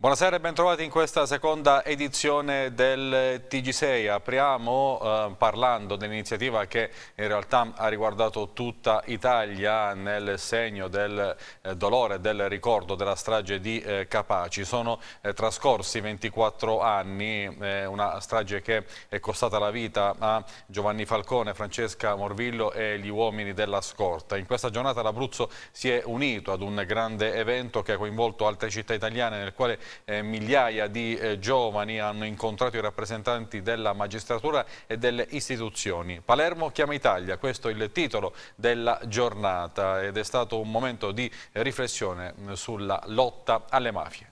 Buonasera e bentrovati in questa seconda edizione del TG6. Apriamo eh, parlando dell'iniziativa che in realtà ha riguardato tutta Italia nel segno del eh, dolore del ricordo della strage di eh, Capaci. Sono eh, trascorsi 24 anni, eh, una strage che è costata la vita a Giovanni Falcone, Francesca Morvillo e gli uomini della scorta. In questa giornata l'Abruzzo si è unito ad un grande evento che ha coinvolto altre città italiane nel quale eh, migliaia di eh, giovani hanno incontrato i rappresentanti della magistratura e delle istituzioni. Palermo chiama Italia, questo è il titolo della giornata ed è stato un momento di riflessione mm, sulla lotta alle mafie.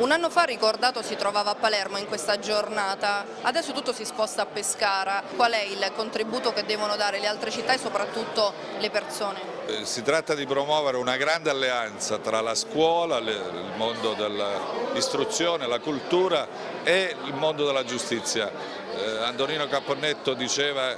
Un anno fa ricordato si trovava a Palermo in questa giornata, adesso tutto si sposta a Pescara, qual è il contributo che devono dare le altre città e soprattutto le persone? Eh, si tratta di promuovere una grande alleanza tra la scuola, il mondo dell'istruzione, la cultura e il mondo della giustizia. Eh, Antonino Caponnetto diceva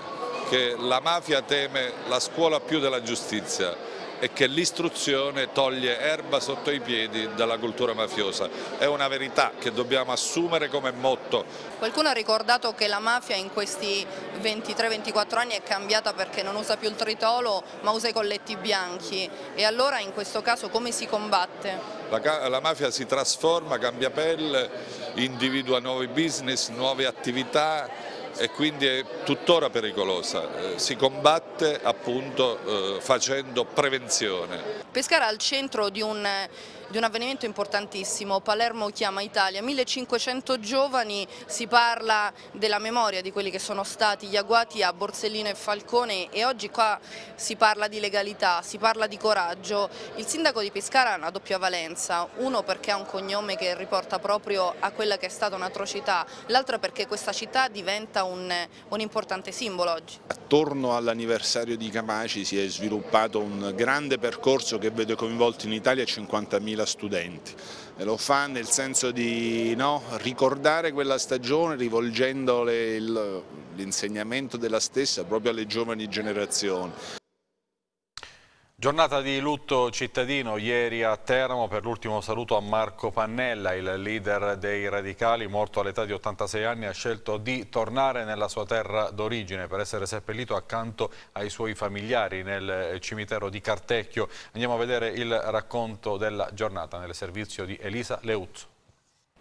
che la mafia teme la scuola più della giustizia è che l'istruzione toglie erba sotto i piedi dalla cultura mafiosa. È una verità che dobbiamo assumere come motto. Qualcuno ha ricordato che la mafia in questi 23-24 anni è cambiata perché non usa più il tritolo ma usa i colletti bianchi e allora in questo caso come si combatte? La, la mafia si trasforma, cambia pelle, individua nuovi business, nuove attività e quindi è tuttora pericolosa. Eh, si combatte appunto eh, facendo prevenzione. Pescara al centro di un eh, di un avvenimento importantissimo, Palermo chiama Italia, 1500 giovani, si parla della memoria di quelli che sono stati gli agguati a Borsellino e Falcone e oggi qua si parla di legalità, si parla di coraggio. Il sindaco di Pescara ha una doppia valenza, uno perché ha un cognome che riporta proprio a quella che è stata un'atrocità, l'altro perché questa città diventa un, un importante simbolo oggi. Attorno all'anniversario di Camaci si è sviluppato un grande percorso che vede coinvolti in Italia 50.000 20.000 studenti. E eh, lo fa nel senso di no, ricordare quella stagione rivolgendo l'insegnamento della stessa proprio alle giovani generazioni. Giornata di lutto cittadino ieri a Teramo per l'ultimo saluto a Marco Pannella, il leader dei radicali, morto all'età di 86 anni, ha scelto di tornare nella sua terra d'origine per essere seppellito accanto ai suoi familiari nel cimitero di Cartecchio. Andiamo a vedere il racconto della giornata nel servizio di Elisa Leuzzo.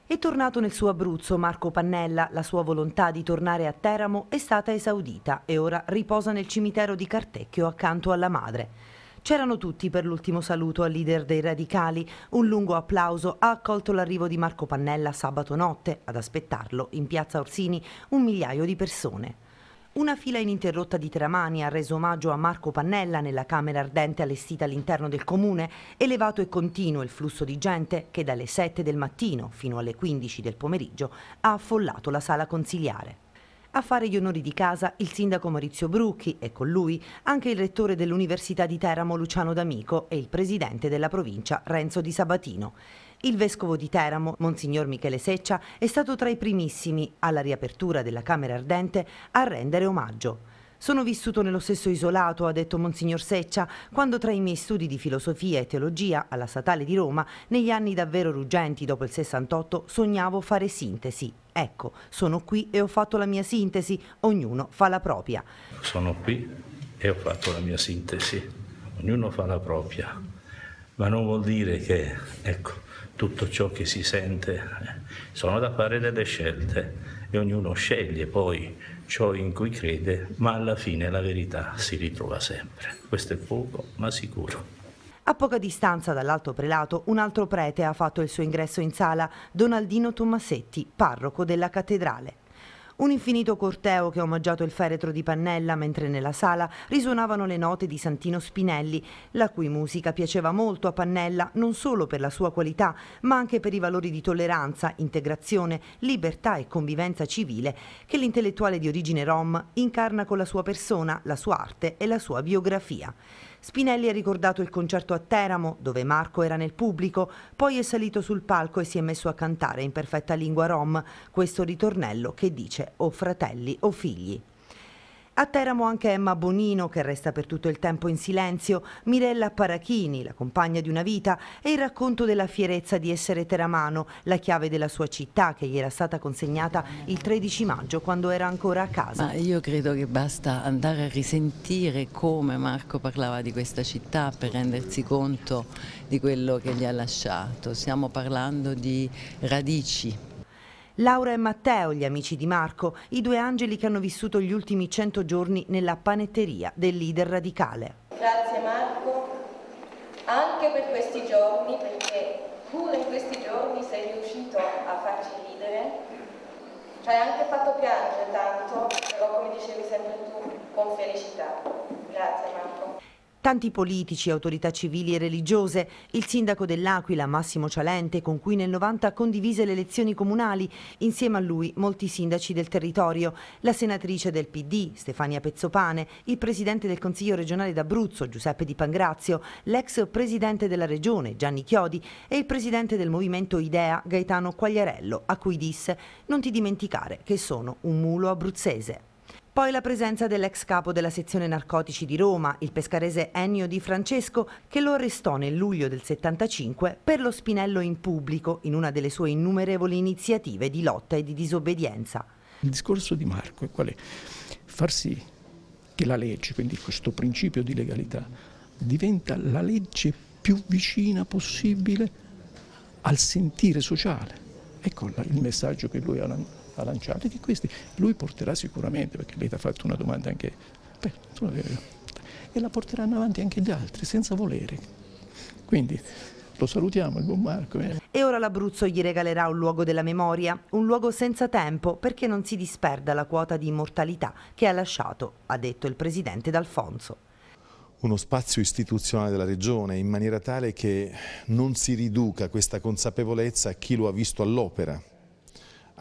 È tornato nel suo Abruzzo Marco Pannella, la sua volontà di tornare a Teramo è stata esaudita e ora riposa nel cimitero di Cartecchio accanto alla madre. C'erano tutti per l'ultimo saluto al leader dei radicali. Un lungo applauso ha accolto l'arrivo di Marco Pannella sabato notte, ad aspettarlo in piazza Orsini un migliaio di persone. Una fila ininterrotta di tramani ha reso omaggio a Marco Pannella nella camera ardente allestita all'interno del comune, elevato e continuo il flusso di gente che dalle 7 del mattino fino alle 15 del pomeriggio ha affollato la sala consiliare. A fare gli onori di casa il sindaco Maurizio Brucchi e con lui anche il rettore dell'Università di Teramo Luciano D'Amico e il presidente della provincia Renzo Di Sabatino. Il vescovo di Teramo, Monsignor Michele Seccia, è stato tra i primissimi alla riapertura della Camera Ardente a rendere omaggio. Sono vissuto nello stesso isolato, ha detto Monsignor Seccia, quando tra i miei studi di filosofia e teologia alla Statale di Roma, negli anni davvero ruggenti dopo il 68, sognavo fare sintesi. Ecco, sono qui e ho fatto la mia sintesi, ognuno fa la propria. Sono qui e ho fatto la mia sintesi, ognuno fa la propria, ma non vuol dire che, ecco, tutto ciò che si sente, eh, sono da fare delle scelte e ognuno sceglie poi ciò in cui crede, ma alla fine la verità si ritrova sempre. Questo è poco, ma sicuro. A poca distanza dall'alto prelato, un altro prete ha fatto il suo ingresso in sala, Donaldino Tommasetti, parroco della cattedrale. Un infinito corteo che ha omaggiato il feretro di Pannella mentre nella sala risuonavano le note di Santino Spinelli, la cui musica piaceva molto a Pannella non solo per la sua qualità, ma anche per i valori di tolleranza, integrazione, libertà e convivenza civile che l'intellettuale di origine rom incarna con la sua persona, la sua arte e la sua biografia. Spinelli ha ricordato il concerto a Teramo, dove Marco era nel pubblico, poi è salito sul palco e si è messo a cantare in perfetta lingua rom questo ritornello che dice o fratelli o figli. A Teramo anche Emma Bonino, che resta per tutto il tempo in silenzio, Mirella Parachini, la compagna di una vita, e il racconto della fierezza di essere teramano, la chiave della sua città che gli era stata consegnata il 13 maggio quando era ancora a casa. Ma io credo che basta andare a risentire come Marco parlava di questa città per rendersi conto di quello che gli ha lasciato. Stiamo parlando di radici Laura e Matteo, gli amici di Marco, i due angeli che hanno vissuto gli ultimi cento giorni nella panetteria del leader radicale. Grazie Marco, anche per questi giorni, perché pure in questi giorni sei riuscito a farci ridere, ci hai anche fatto piangere tanto, però come dicevi sempre tu, con felicità. Grazie Marco. Tanti politici, autorità civili e religiose, il sindaco dell'Aquila Massimo Cialente con cui nel 90 condivise le elezioni comunali, insieme a lui molti sindaci del territorio, la senatrice del PD Stefania Pezzopane, il presidente del Consiglio regionale d'Abruzzo Giuseppe Di Pangrazio, l'ex presidente della regione Gianni Chiodi e il presidente del movimento Idea Gaetano Quagliarello a cui disse non ti dimenticare che sono un mulo abruzzese. Poi la presenza dell'ex capo della sezione narcotici di Roma, il pescarese Ennio Di Francesco, che lo arrestò nel luglio del 75 per lo spinello in pubblico in una delle sue innumerevoli iniziative di lotta e di disobbedienza. Il discorso di Marco è qual è? Far sì che la legge, quindi questo principio di legalità, diventa la legge più vicina possibile al sentire sociale. Ecco il messaggio che lui ha lanciato ha lanciato e che questi lui porterà sicuramente, perché lei ti ha fatto una domanda anche... Beh, eh, e la porteranno avanti anche gli altri, senza volere. Quindi lo salutiamo, il buon Marco. Eh. E ora l'Abruzzo gli regalerà un luogo della memoria, un luogo senza tempo perché non si disperda la quota di immortalità che ha lasciato, ha detto il presidente D'Alfonso uno spazio istituzionale della regione in maniera tale che non si riduca questa consapevolezza a chi lo ha visto all'opera,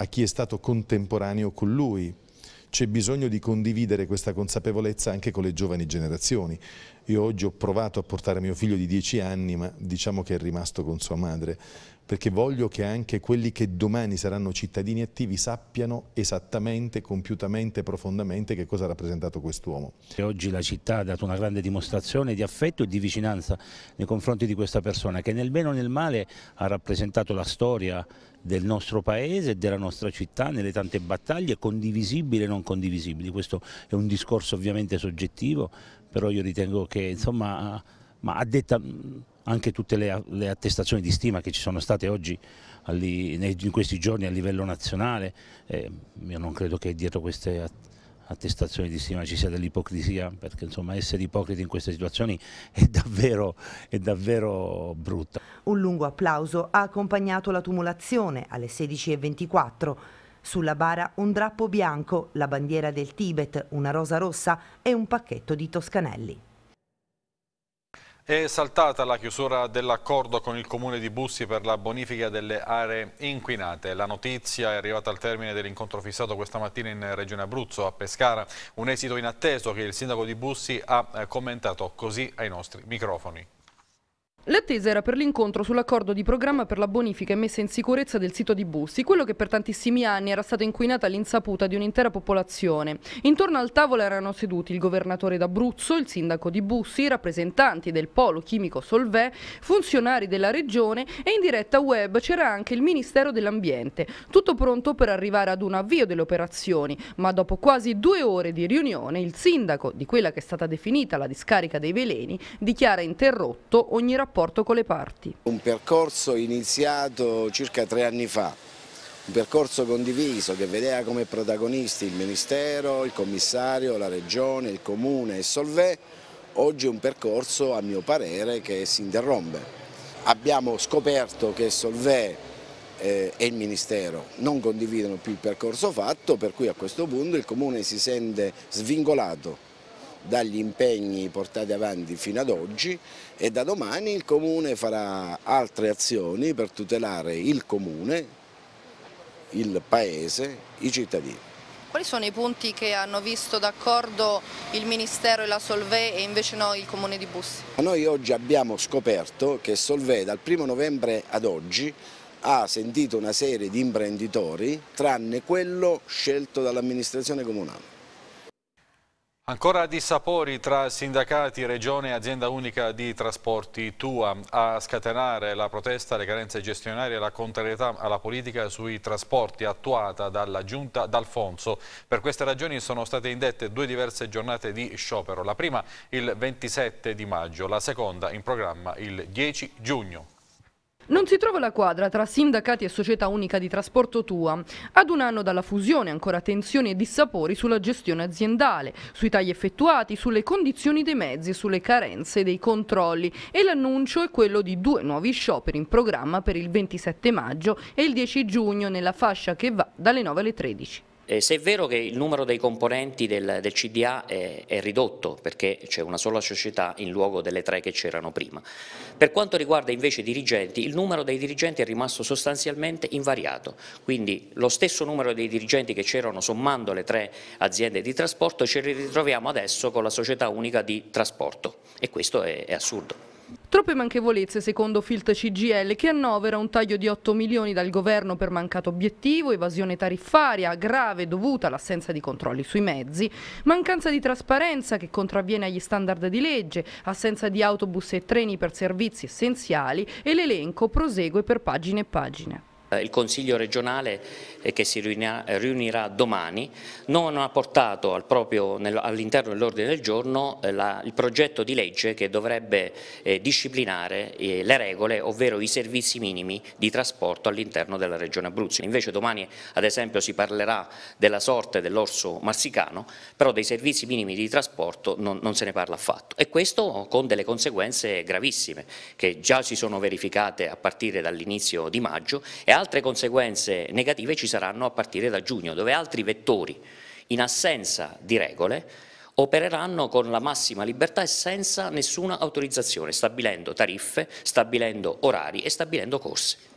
a chi è stato contemporaneo con lui. C'è bisogno di condividere questa consapevolezza anche con le giovani generazioni. Io oggi ho provato a portare mio figlio di 10 anni, ma diciamo che è rimasto con sua madre, perché voglio che anche quelli che domani saranno cittadini attivi sappiano esattamente, compiutamente, profondamente che cosa ha rappresentato quest'uomo. Oggi la città ha dato una grande dimostrazione di affetto e di vicinanza nei confronti di questa persona che nel bene o nel male ha rappresentato la storia, del nostro paese e della nostra città nelle tante battaglie condivisibili e non condivisibili. Questo è un discorso ovviamente soggettivo, però io ritengo che insomma, ma a detta anche tutte le, le, attestazioni di stima che ci sono state oggi in questi giorni a livello nazionale, eh, io non credo che dietro queste attestazioni attestazione di stima ci sia dell'ipocrisia, perché insomma essere ipocriti in queste situazioni è davvero, è davvero brutta. Un lungo applauso ha accompagnato la tumulazione alle 16.24. Sulla bara un drappo bianco, la bandiera del Tibet, una rosa rossa e un pacchetto di toscanelli. È saltata la chiusura dell'accordo con il comune di Bussi per la bonifica delle aree inquinate. La notizia è arrivata al termine dell'incontro fissato questa mattina in Regione Abruzzo, a Pescara. Un esito inatteso che il sindaco di Bussi ha eh, commentato così ai nostri microfoni. L'attesa era per l'incontro sull'accordo di programma per la bonifica e messa in sicurezza del sito di Bussi, quello che per tantissimi anni era stato inquinato all'insaputa di un'intera popolazione. Intorno al tavolo erano seduti il governatore d'Abruzzo, il sindaco di Bussi, rappresentanti del polo chimico Solvè, funzionari della regione e in diretta web c'era anche il Ministero dell'Ambiente. Tutto pronto per arrivare ad un avvio delle operazioni, ma dopo quasi due ore di riunione il sindaco, di quella che è stata definita la discarica dei veleni, dichiara interrotto ogni rapporto rapporto con le parti. Un percorso iniziato circa tre anni fa, un percorso condiviso che vedeva come protagonisti il Ministero, il Commissario, la Regione, il Comune e Solvè, oggi è un percorso a mio parere che si interrompe. Abbiamo scoperto che Solvè eh, e il Ministero non condividono più il percorso fatto, per cui a questo punto il Comune si sente svingolato dagli impegni portati avanti fino ad oggi e da domani il Comune farà altre azioni per tutelare il Comune, il Paese, i cittadini. Quali sono i punti che hanno visto d'accordo il Ministero e la Solvay e invece no il Comune di Bussi? Noi oggi abbiamo scoperto che Solvay dal 1 novembre ad oggi ha sentito una serie di imprenditori tranne quello scelto dall'amministrazione comunale. Ancora dissapori tra sindacati, regione e azienda unica di trasporti TUA a scatenare la protesta, le carenze gestionarie e la contrarietà alla politica sui trasporti attuata dalla giunta d'Alfonso. Per queste ragioni sono state indette due diverse giornate di sciopero, la prima il 27 di maggio, la seconda in programma il 10 giugno. Non si trova la quadra tra sindacati e società unica di trasporto Tua. Ad un anno dalla fusione ancora tensioni e dissapori sulla gestione aziendale, sui tagli effettuati, sulle condizioni dei mezzi, sulle carenze dei controlli e l'annuncio è quello di due nuovi scioperi in programma per il 27 maggio e il 10 giugno nella fascia che va dalle 9 alle 13. Eh, se è vero che il numero dei componenti del, del CDA è, è, ridotto perché c'è una sola società in luogo delle tre che c'erano prima, per quanto riguarda invece i dirigenti, il numero dei dirigenti è rimasto sostanzialmente invariato, quindi lo stesso numero dei dirigenti che c'erano sommando le tre aziende di trasporto ce li ritroviamo adesso con la società unica di trasporto e questo è, è assurdo. Troppe manchevolezze secondo Filt CGL che annovera un taglio di 8 milioni dal governo per mancato obiettivo, evasione tariffaria grave dovuta all'assenza di controlli sui mezzi, mancanza di trasparenza che contravviene agli standard di legge, assenza di autobus e treni per servizi essenziali e l'elenco prosegue per pagine e pagine. Eh, il Consiglio regionale eh, che si riunirà, domani non ha portato al all'interno dell'ordine del giorno eh, la, il progetto di legge che dovrebbe eh, disciplinare eh, le regole, ovvero i servizi minimi di trasporto all'interno della regione Abruzzo. Invece domani ad esempio si parlerà della sorte dell'orso marsicano, però dei servizi minimi di trasporto non, non se ne parla affatto e questo con delle conseguenze gravissime che già si sono verificate a partire dall'inizio di maggio e altre conseguenze negative ci saranno a partire da giugno, dove altri vettori, in assenza di regole, opereranno con la massima libertà e senza nessuna autorizzazione, stabilendo tariffe, stabilendo orari e stabilendo corse.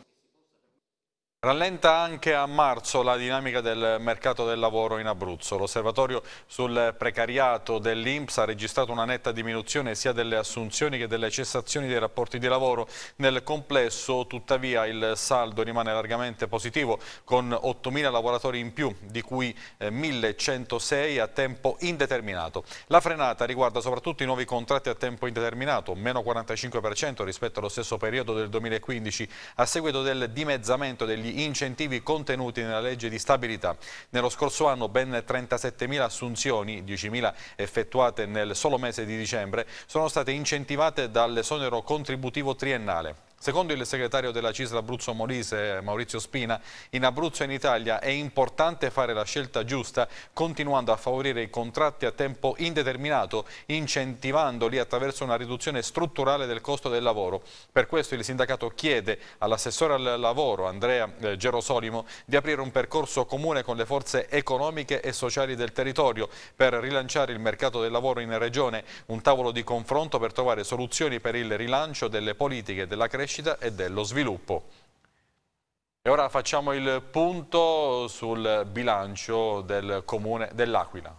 Rallenta anche a marzo la dinamica del mercato del lavoro in Abruzzo. L'osservatorio sul precariato dell'Inps ha registrato una netta diminuzione sia delle assunzioni che delle cessazioni dei rapporti di lavoro. Nel complesso tuttavia il saldo rimane largamente positivo con 8.000 lavoratori in più di cui 1.106 eh, a tempo indeterminato. La frenata riguarda soprattutto i nuovi contratti a tempo indeterminato, meno 45% rispetto allo stesso periodo del 2015 a seguito del dimezzamento degli incentivi contenuti nella legge di stabilità. Nello scorso anno ben 37.000 assunzioni, 10.000 effettuate nel solo mese di dicembre, sono state incentivate dall'esonero contributivo triennale. Secondo il segretario della Cisla Abruzzo Molise, Maurizio Spina, in Abruzzo e in Italia è importante fare la scelta giusta continuando a favorire i contratti a tempo indeterminato, incentivandoli attraverso una riduzione strutturale del costo del lavoro. Per questo il sindacato chiede all'assessore al lavoro, Andrea eh, Gerosolimo, di aprire un percorso comune con le forze economiche e sociali del territorio per rilanciare il mercato del lavoro in Regione, un tavolo di confronto per trovare soluzioni per il rilancio delle politiche della crescita crescita e dello sviluppo. E ora facciamo il punto sul bilancio del comune dell'Aquila.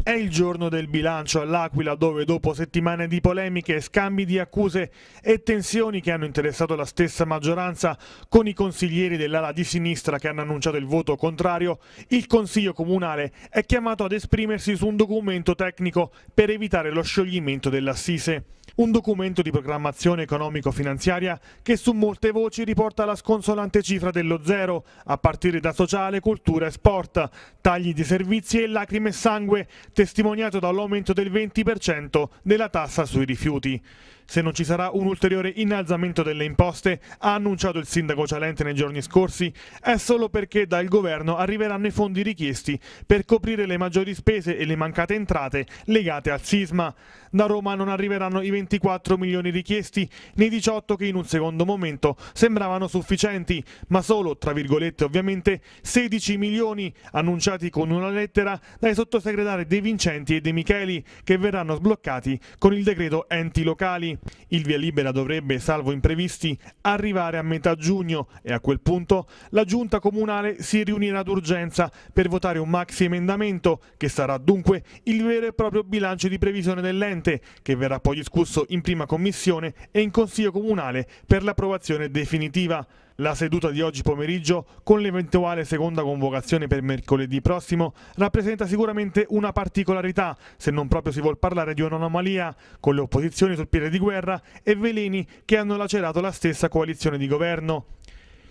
È il giorno del bilancio all'Aquila dove dopo settimane di polemiche, scambi di accuse e tensioni che hanno interessato la stessa maggioranza con i consiglieri dell'ala di sinistra che hanno annunciato il voto contrario, il Consiglio Comunale è chiamato ad esprimersi su un documento tecnico per evitare lo scioglimento dell'assise. Un documento di programmazione economico-finanziaria che su molte voci riporta la sconsolante cifra dello zero, a partire da sociale, cultura e sport, tagli di servizi e lacrime e sangue, testimoniato dall'aumento del 20% della tassa sui rifiuti se non ci sarà un ulteriore innalzamento delle imposte, ha annunciato il sindaco Cialente nei giorni scorsi, è solo perché dal governo arriveranno i fondi richiesti per coprire le maggiori spese e le mancate entrate legate al sisma. Da Roma non arriveranno i 24 milioni richiesti, nei 18 che in un secondo momento sembravano sufficienti, ma solo, tra virgolette ovviamente, 16 milioni annunciati con una lettera dai sottosegretari De Vincenti e De Micheli che verranno sbloccati con il decreto enti locali. Il via libera dovrebbe, salvo imprevisti, arrivare a metà giugno e a quel punto la giunta comunale si riunirà d'urgenza per votare un maxi emendamento che sarà dunque il vero e proprio bilancio di previsione dell'ente che verrà poi discusso in prima commissione e in consiglio comunale per l'approvazione definitiva. La seduta di oggi pomeriggio, con l'eventuale seconda convocazione per mercoledì prossimo, rappresenta sicuramente una particolarità, se non proprio si vuol parlare di un'anomalia, con le opposizioni sul piede di guerra e veleni che hanno lacerato la stessa coalizione di governo.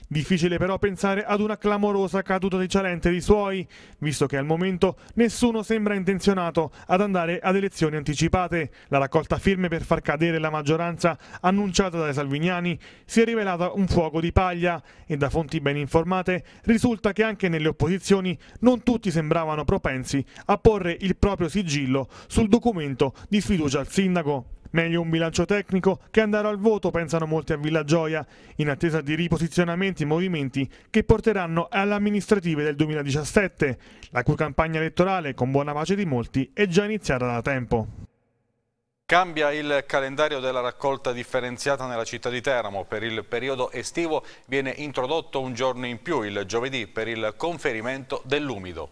Difficile però pensare ad una clamorosa caduta di Cialente e dei suoi, visto che al momento nessuno sembra intenzionato ad andare ad elezioni anticipate. La raccolta firme per far cadere la maggioranza annunciata dai Salvignani si è rivelata un fuoco di paglia e da fonti ben informate risulta che anche nelle opposizioni non tutti sembravano propensi a porre il proprio sigillo sul documento di sfiducia al sindaco. Meglio un bilancio tecnico che andare al voto, pensano molti a Villa Gioia, in attesa di riposizionamenti e movimenti che porteranno alle amministrative del 2017, la cui campagna elettorale, con buona pace di molti, è già iniziata da tempo. Cambia il calendario della raccolta differenziata nella città di Teramo. Per il periodo estivo viene introdotto un giorno in più, il giovedì, per il conferimento dell'umido.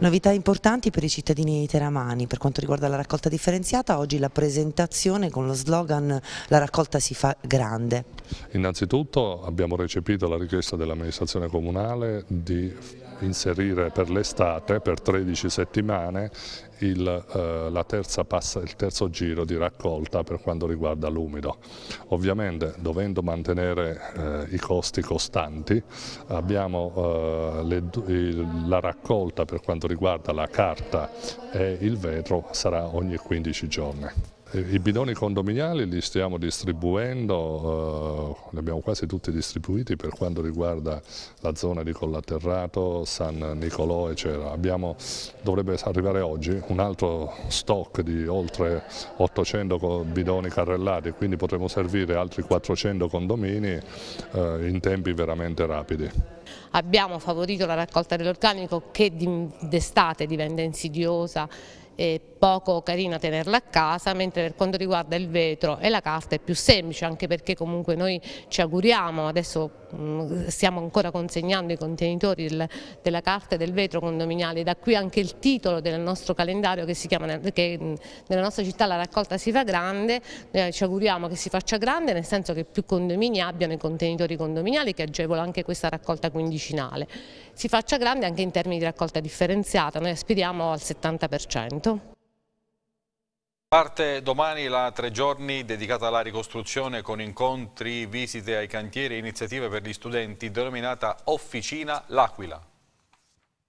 Novità importanti per i cittadini teramani per quanto riguarda la raccolta differenziata, oggi la presentazione con lo slogan la raccolta si fa grande. Innanzitutto abbiamo recepito la richiesta dell'amministrazione comunale di inserire per l'estate, per 13 settimane, il, eh, passa, il terzo giro di raccolta per quanto riguarda l'umido. Ovviamente dovendo mantenere eh, i costi costanti abbiamo eh, le, il, la raccolta per quanto riguarda la carta e il vetro sarà ogni 15 giorni. Eh, I bidoni condominiali li stiamo distribuendo, eh, li abbiamo quasi tutti distribuiti per quanto riguarda la zona di Collaterrato, San Nicolò eccetera. Abbiamo, dovrebbe arrivare oggi un altro stock di oltre 800 bidoni carrellati, quindi potremo servire altri 400 condomini eh, in tempi veramente rapidi. Abbiamo favorito la raccolta dell'organico che d'estate diventa insidiosa è poco carina tenerla a casa, mentre per quanto riguarda il vetro e la carta è più semplice, anche perché comunque noi ci auguriamo, adesso stiamo ancora consegnando i contenitori del, della carta e del vetro condominiali, da qui anche il titolo del nostro calendario che si chiama, che nella nostra città la raccolta si fa grande, eh, ci auguriamo che si faccia grande nel senso che più condomini abbiano i contenitori condominiali che agevola anche questa raccolta quindicinale, si faccia grande anche in termini di raccolta differenziata, noi aspiriamo al 70%. Parte domani la tre giorni dedicata alla ricostruzione con incontri, visite ai cantieri e iniziative per gli studenti denominata Officina L'Aquila.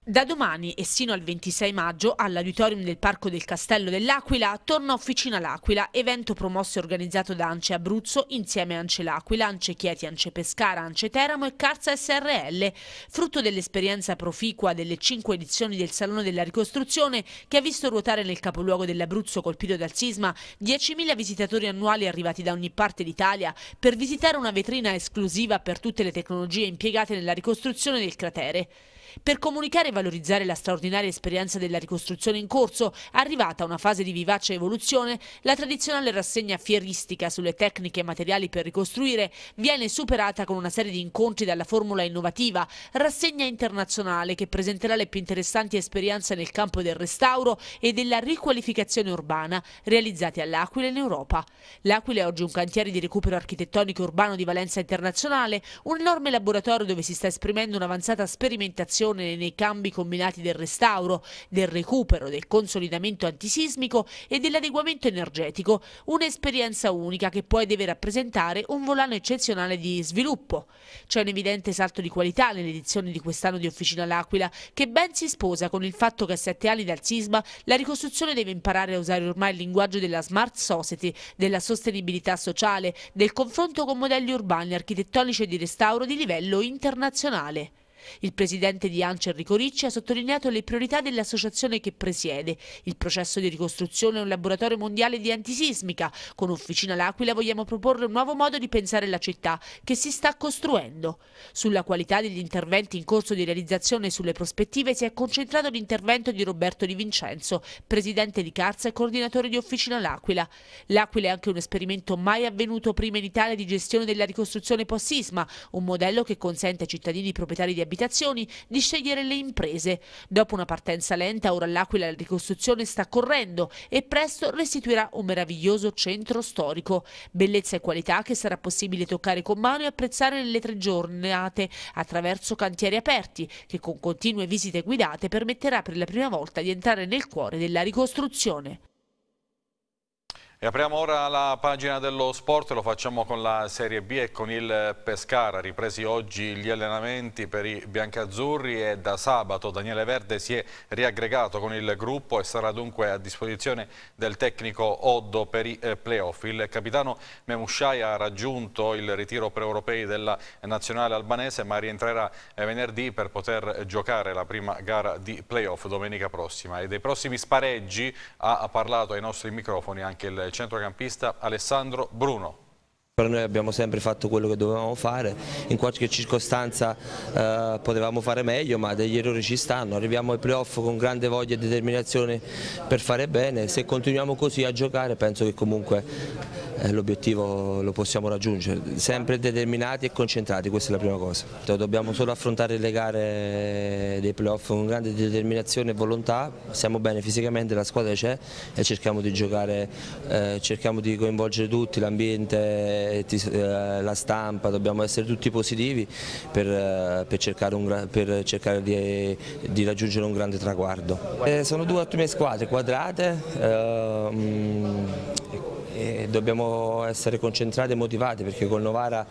Da domani e sino al 26 maggio all'auditorium del Parco del Castello dell'Aquila torna Officina L'Aquila, evento promosso e organizzato da Ance Abruzzo insieme a Ance L'Aquila, Ance Chieti, Ance Pescara, Ance Teramo e Carza SRL, frutto dell'esperienza proficua delle cinque edizioni del Salone della Ricostruzione che ha visto ruotare nel capoluogo dell'Abruzzo colpito dal sisma 10.000 visitatori annuali arrivati da ogni parte d'Italia per visitare una vetrina esclusiva per tutte le tecnologie impiegate nella ricostruzione del cratere. Per comunicare e valorizzare la straordinaria esperienza della ricostruzione in corso, arrivata a una fase di vivace evoluzione, la tradizionale rassegna fieristica sulle tecniche e materiali per ricostruire viene superata con una serie di incontri dalla formula innovativa, rassegna internazionale che presenterà le più interessanti esperienze nel campo del restauro e della riqualificazione urbana realizzate all'Aquila in Europa. L'Aquila è oggi un cantiere di recupero architettonico urbano di valenza internazionale, un enorme laboratorio dove si sta esprimendo un'avanzata sperimentazione attenzione nei cambi combinati del restauro, del recupero, del consolidamento antisismico e dell'adeguamento energetico, un'esperienza unica che poi deve rappresentare un volano eccezionale di sviluppo. C'è un evidente salto di qualità nell'edizione di quest'anno di Officina L'Aquila che ben si sposa con il fatto che a sette anni dal sisma la ricostruzione deve imparare a usare ormai il linguaggio della smart society, della sostenibilità sociale, del confronto con modelli urbani, architettonici e di restauro di livello internazionale. Il presidente di Ancia Enrico Ricci ha sottolineato le priorità dell'associazione che presiede. Il processo di ricostruzione è un laboratorio mondiale di antisismica. Con Officina L'Aquila vogliamo proporre un nuovo modo di pensare la città che si sta costruendo. Sulla qualità degli interventi in corso di realizzazione e sulle prospettive si è concentrato l'intervento di Roberto Di Vincenzo, presidente di Carza e coordinatore di Officina L'Aquila. L'Aquila è anche un esperimento mai avvenuto prima in Italia di gestione della ricostruzione post-sisma, un modello che consente ai cittadini proprietari di abitazioni abitazioni, di scegliere le imprese. Dopo una partenza lenta, ora l'Aquila la ricostruzione sta correndo e presto restituirà un meraviglioso centro storico. Bellezza e qualità che sarà possibile toccare con mano e apprezzare nelle tre giornate attraverso cantieri aperti, che con continue visite guidate permetterà per la prima volta di entrare nel cuore della ricostruzione. E apriamo ora la pagina dello sport, lo facciamo con la Serie B e con il Pescara. Ripresi oggi gli allenamenti per i biancazzurri e da sabato Daniele Verde si è riaggregato con il gruppo e sarà dunque a disposizione del tecnico Oddo per i eh, playoff. Il capitano Memushai ha raggiunto il ritiro pre-europei della nazionale albanese ma rientrerà eh, venerdì per poter giocare la prima gara di playoff domenica prossima. E dei prossimi spareggi ha parlato ai nostri microfoni anche il centrocampista Alessandro Bruno. Però noi abbiamo sempre fatto quello che dovevamo fare, in qualche circostanza eh, potevamo fare meglio ma degli errori ci stanno, arriviamo ai playoff con grande voglia e determinazione per fare bene, se continuiamo così a giocare penso che comunque eh, l'obiettivo lo possiamo raggiungere, sempre determinati e concentrati, questa è la prima cosa. Cioè, dobbiamo solo affrontare le gare dei playoff con grande determinazione e volontà, siamo bene fisicamente, la squadra c'è e cerchiamo di giocare, eh, cerchiamo di coinvolgere tutti, l'ambiente eh, ti, eh, la stampa, dobbiamo essere tutti positivi per, eh, per cercare, un, per cercare di, di, raggiungere un grande traguardo. Eh, sono due ottime squadre quadrate. Mh, ehm, dobbiamo essere concentrati e motivati perché col Novara eh,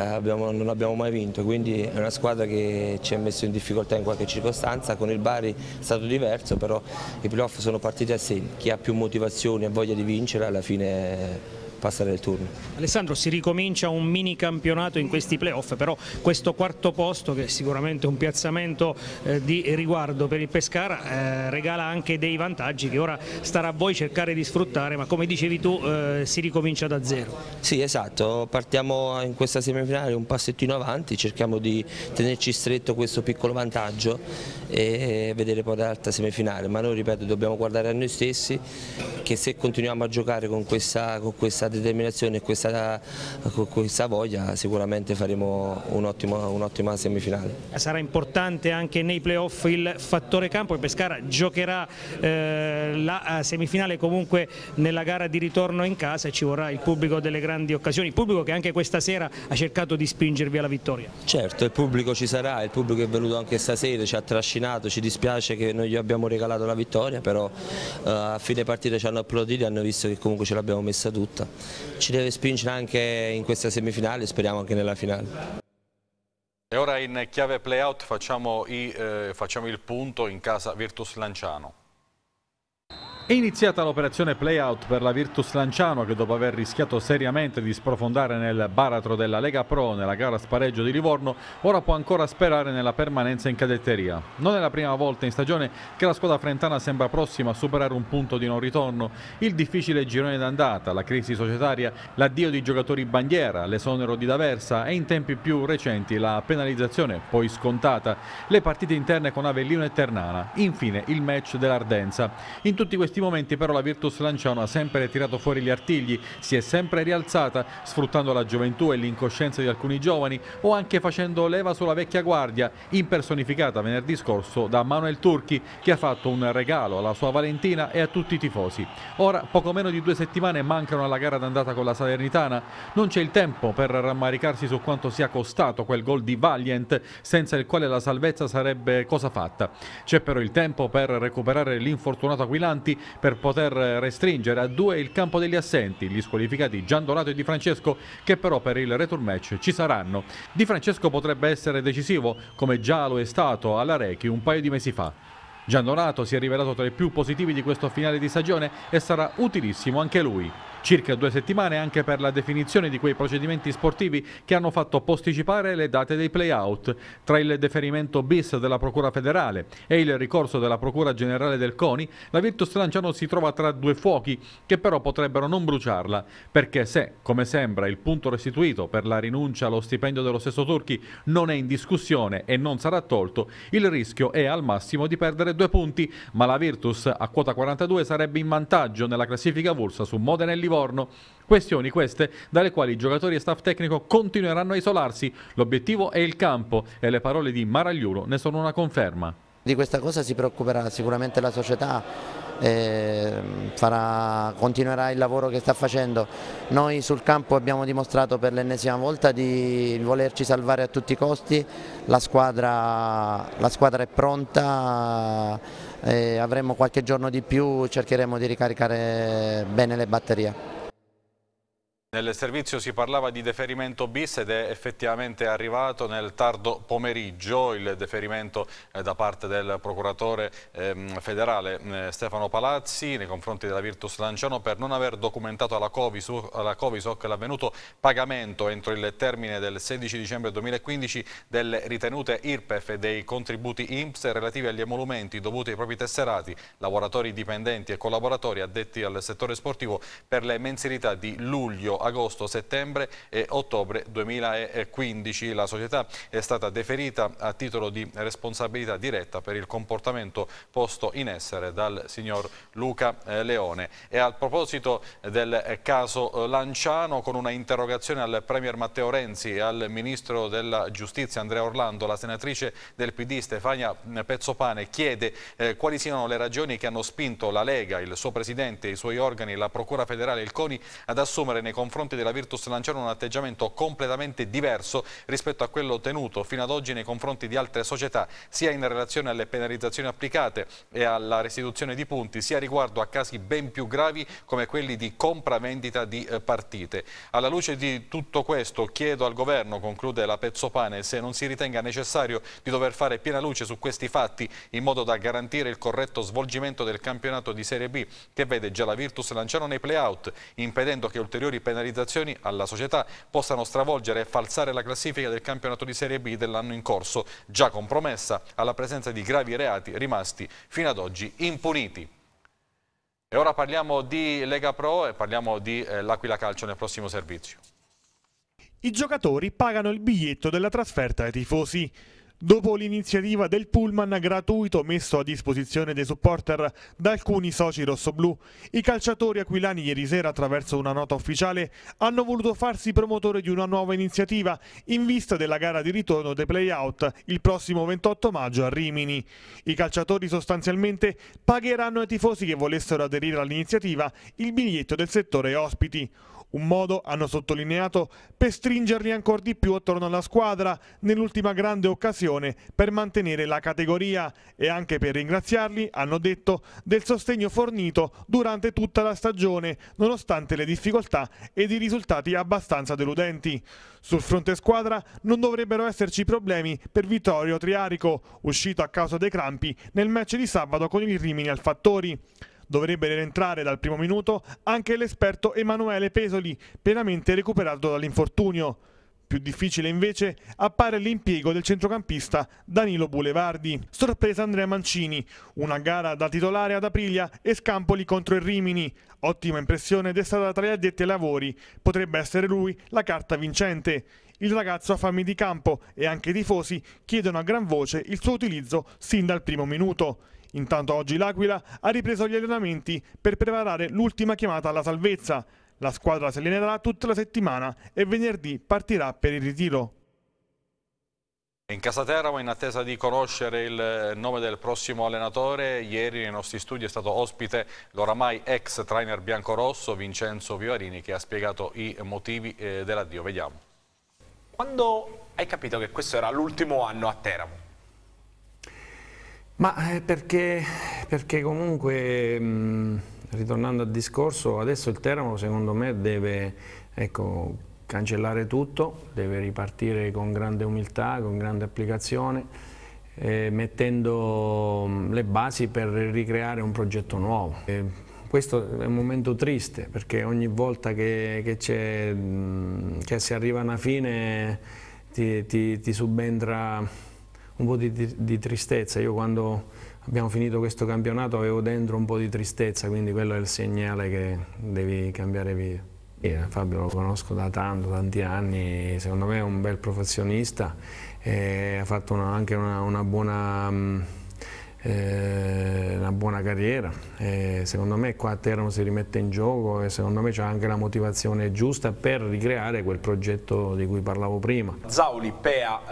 abbiamo, non abbiamo mai vinto, quindi è una squadra che ci ha messo in difficoltà in qualche circostanza, con il Bari è stato diverso, però i playoff sono partiti a sé, chi ha più motivazioni e voglia di vincere alla fine passare il turno. Alessandro, si ricomincia un mini campionato in questi playoff, però questo quarto posto, che è sicuramente un piazzamento eh, di riguardo per il Pescara, eh, regala anche dei vantaggi che ora starà a voi cercare di sfruttare, ma come dicevi tu eh, si ricomincia da zero. Sì, esatto, partiamo in questa semifinale un passettino avanti, cerchiamo di tenerci stretto questo piccolo vantaggio e vedere poi l'altra semifinale, ma noi ripeto dobbiamo guardare a noi stessi che se continuiamo a giocare con questa, con questa determinazione e questa, questa voglia sicuramente faremo un'ottima un semifinale. Sarà importante anche nei playoff il fattore campo e Pescara giocherà eh, la eh, semifinale comunque nella gara di ritorno in casa e ci vorrà il pubblico delle grandi occasioni, il pubblico che anche questa sera ha cercato di spingervi alla vittoria. Certo, il pubblico ci sarà, il pubblico è venuto anche stasera, ci ha trascinato, ci dispiace che noi gli abbiamo regalato la vittoria, però eh, a fine partita ci hanno applaudito e hanno visto che comunque ce l'abbiamo messa tutta ci deve spingere anche in questa semifinale e speriamo anche nella finale. E ora in chiave playout facciamo, eh, facciamo il punto in casa Virtus Lanciano. È iniziata l'operazione playout per la Virtus Lanciano che dopo aver rischiato seriamente di sprofondare nel baratro della Lega Pro nella gara spareggio di Livorno, ora può ancora sperare nella permanenza in cadetteria. Non è la prima volta in stagione che la squadra frentana sembra prossima a superare un punto di non ritorno. Il difficile girone d'andata, la crisi societaria, l'addio di giocatori bandiera, l'esonero di D'Aversa e in tempi più recenti la penalizzazione poi scontata, le partite interne con Avellino e Ternana, infine il match dell'Ardenza. In tutti questi certi momenti però la Virtus Lanciano ha sempre tirato fuori gli artigli, si è sempre rialzata sfruttando la gioventù e l'incoscienza di alcuni giovani o anche facendo leva sulla vecchia guardia, impersonificata venerdì scorso da Manuel Turchi che ha fatto un regalo alla sua Valentina e a tutti i tifosi. Ora poco meno di due settimane mancano alla gara d'andata con la Salernitana, non c'è il tempo per rammaricarsi su quanto sia costato quel gol di Valiant senza il quale la salvezza sarebbe cosa fatta. C'è però il tempo per recuperare l'infortunato Aquilanti per poter restringere a due il campo degli assenti, gli squalificati Gian Donato e Di Francesco che però per il return match ci saranno. Di Francesco potrebbe essere decisivo come già lo è stato alla Rechi un paio di mesi fa. Gian Donato si è rivelato tra i più positivi di questo finale di stagione e sarà utilissimo anche lui. Circa due settimane anche per la definizione di quei procedimenti sportivi che hanno fatto posticipare le date dei play-out, tra il deferimento bis della Procura federale e il ricorso della Procura generale del CONI, la Virtus Lanciano si trova tra due fuochi che però potrebbero non bruciarla, perché se, come sembra, il punto restituito per la rinuncia allo stipendio dello stesso Turchi non è in discussione e non sarà tolto, il rischio è al massimo di perdere due punti, ma la Virtus a quota 42 sarebbe in vantaggio nella classifica avulsa su Modena e Livorno. Livorno. Questioni queste dalle quali giocatori e staff tecnico continueranno a isolarsi. L'obiettivo è il campo e le parole di Maragliulo ne sono una conferma. Di questa cosa si preoccuperà sicuramente la società, eh, farà, continuerà il lavoro che sta facendo. Noi sul campo abbiamo dimostrato per l'ennesima volta di volerci salvare a tutti i costi, la squadra, la squadra è pronta avremo qualche giorno di più cercheremo di ricaricare bene le batterie. Nel servizio si parlava di deferimento bis ed è effettivamente arrivato nel tardo pomeriggio il deferimento eh, da parte del procuratore ehm, federale eh, Stefano Palazzi nei confronti della Virtus Lanciano per non aver documentato alla Covisoc l'avvenuto pagamento entro il termine del 16 dicembre 2015 delle ritenute IRPEF e dei contributi IMPS relativi agli emolumenti dovuti ai propri tesserati, lavoratori dipendenti e collaboratori addetti al settore sportivo per le mensilità di luglio agosto, settembre e ottobre 2015. La società è stata deferita a titolo di responsabilità diretta per il comportamento posto in essere dal signor Luca eh, Leone. E a proposito del caso eh, Lanciano, con una interrogazione al Premier Matteo Renzi e al Ministro della Giustizia Andrea Orlando, la senatrice del PD Stefania eh, Pezzopane chiede quali siano le ragioni che hanno spinto la Lega, il suo Presidente, i suoi organi, la Procura federale il CONI ad assumere nei confronti confronti della Virtus Lanciano un atteggiamento completamente diverso rispetto a quello tenuto fino ad oggi nei confronti di altre società, sia in relazione alle penalizzazioni applicate e alla restituzione di punti, sia riguardo a casi ben più gravi come quelli di compravendita di eh, partite. Alla luce di tutto questo chiedo al Governo, conclude la Pezzopane, se non si ritenga necessario di dover fare piena luce su questi fatti in modo da garantire il corretto svolgimento del campionato di Serie B che vede già la Virtus Lanciano nei play-out, impedendo che ulteriori penalizzazioni penalizzazioni alla società possano stravolgere e falsare la classifica del campionato di Serie B dell'anno in corso, già compromessa alla presenza di gravi reati rimasti fino ad oggi impuniti. E ora parliamo di Lega Pro e parliamo di eh, L'Aquila Calcio nel prossimo servizio. I giocatori pagano il biglietto della trasferta ai tifosi dopo l'iniziativa del pullman gratuito messo a disposizione dei supporter da alcuni soci rossoblù. I calciatori aquilani ieri sera attraverso una nota ufficiale hanno voluto farsi promotore di una nuova iniziativa in vista della gara di ritorno dei playout il prossimo 28 maggio a Rimini. I calciatori sostanzialmente pagheranno ai tifosi che volessero aderire all'iniziativa il biglietto del settore ospiti. Un modo, hanno sottolineato, per stringerli ancora di più attorno alla squadra nell'ultima grande occasione per mantenere la categoria e anche per ringraziarli, hanno detto, del sostegno fornito durante tutta la stagione, nonostante le difficoltà ed i risultati abbastanza deludenti. Sul fronte squadra non dovrebbero esserci problemi per Vittorio Triarico, uscito a causa dei crampi nel match di sabato con il Rimini al Fattori. Dovrebbe rientrare dal primo minuto anche l'esperto Emanuele Pesoli, pienamente recuperato dall'infortunio. Più difficile invece appare l'impiego del centrocampista Danilo Bulevardi. Sorpresa Andrea Mancini, una gara da titolare ad Aprilia e Scampoli contro il Rimini. Ottima impressione destata tra gli addetti ai lavori, potrebbe essere lui la carta vincente. Il ragazzo ha fame di campo e anche i tifosi chiedono a gran voce il suo utilizzo sin dal primo minuto. Intanto oggi l'Aquila ha ripreso gli allenamenti per preparare l'ultima chiamata alla salvezza. La squadra si allenerà tutta la settimana e venerdì partirà per il ritiro. In casa Teramo, in attesa di conoscere il eh, nome del prossimo allenatore, ieri nei nostri studi è stato ospite l'oramai ex trainer biancorosso Vincenzo Vivarini che ha spiegato i motivi eh, dell'addio. Vediamo. Quando hai capito che questo era l'ultimo anno a Teramo? Ma eh, perché, perché comunque, mm, ritornando al discorso, adesso il Teramo secondo me deve ecco, cancellare tutto, deve ripartire con grande umiltà, con grande applicazione, eh, mettendo mm, le basi per ricreare un progetto nuovo. Eh, questo è un momento triste perché ogni volta che, che, mm, che si arriva a una fine ti, ti, ti subentra un po' di, di tristezza. Io quando abbiamo finito questo campionato avevo dentro un po' di tristezza, quindi quello è il segnale che devi cambiare via. Yeah, Fabio lo conosco da tanto, tanti anni, secondo me è un bel professionista, ha fatto una, anche una, una buona... Mm, eh, una buona carriera. Eh, secondo me qua a Teramo si rimette in gioco e secondo me c'è anche la motivazione giusta per ricreare quel progetto di cui parlavo prima. Zauli, Pea,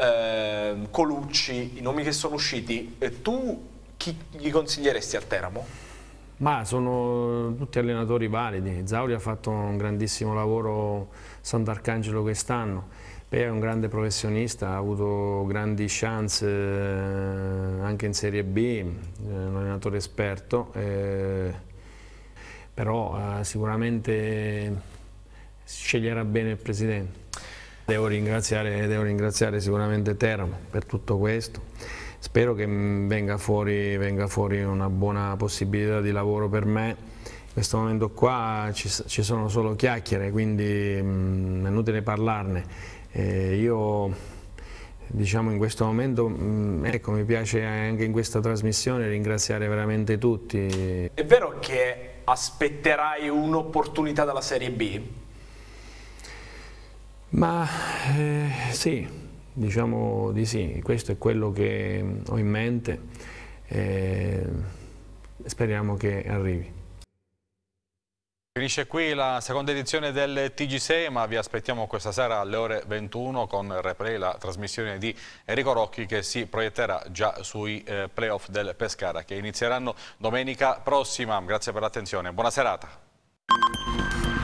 eh, Colucci, i nomi che sono usciti, eh, tu chi gli consiglieresti al Teramo? Ma sono tutti allenatori validi, Zauli ha fatto un grandissimo lavoro Sant'Arcangelo quest'anno Pea è un grande professionista, ha avuto grandi chance eh, anche in Serie B, eh, un allenatore esperto, eh, però sicuramente sceglierà bene il presidente. Devo ringraziare, devo ringraziare sicuramente Teramo per tutto questo spero che venga fuori, venga fuori, una buona possibilità di lavoro per me questo momento qua ci, ci sono solo chiacchiere, quindi mh, mm, è inutile parlarne. Eh, io diciamo in questo momento, mm, ecco, mi piace anche in questa trasmissione ringraziare veramente tutti. È vero che aspetterai un'opportunità dalla Serie B? Ma eh, sì, diciamo di sì, questo è quello che ho in mente, eh, speriamo che arrivi. Finisce qui la seconda edizione del TG6, ma vi aspettiamo questa sera alle ore 21 con replay la trasmissione di Enrico Rocchi che si proietterà già sui eh, playoff del Pescara che inizieranno domenica prossima. Grazie per l'attenzione, buona serata.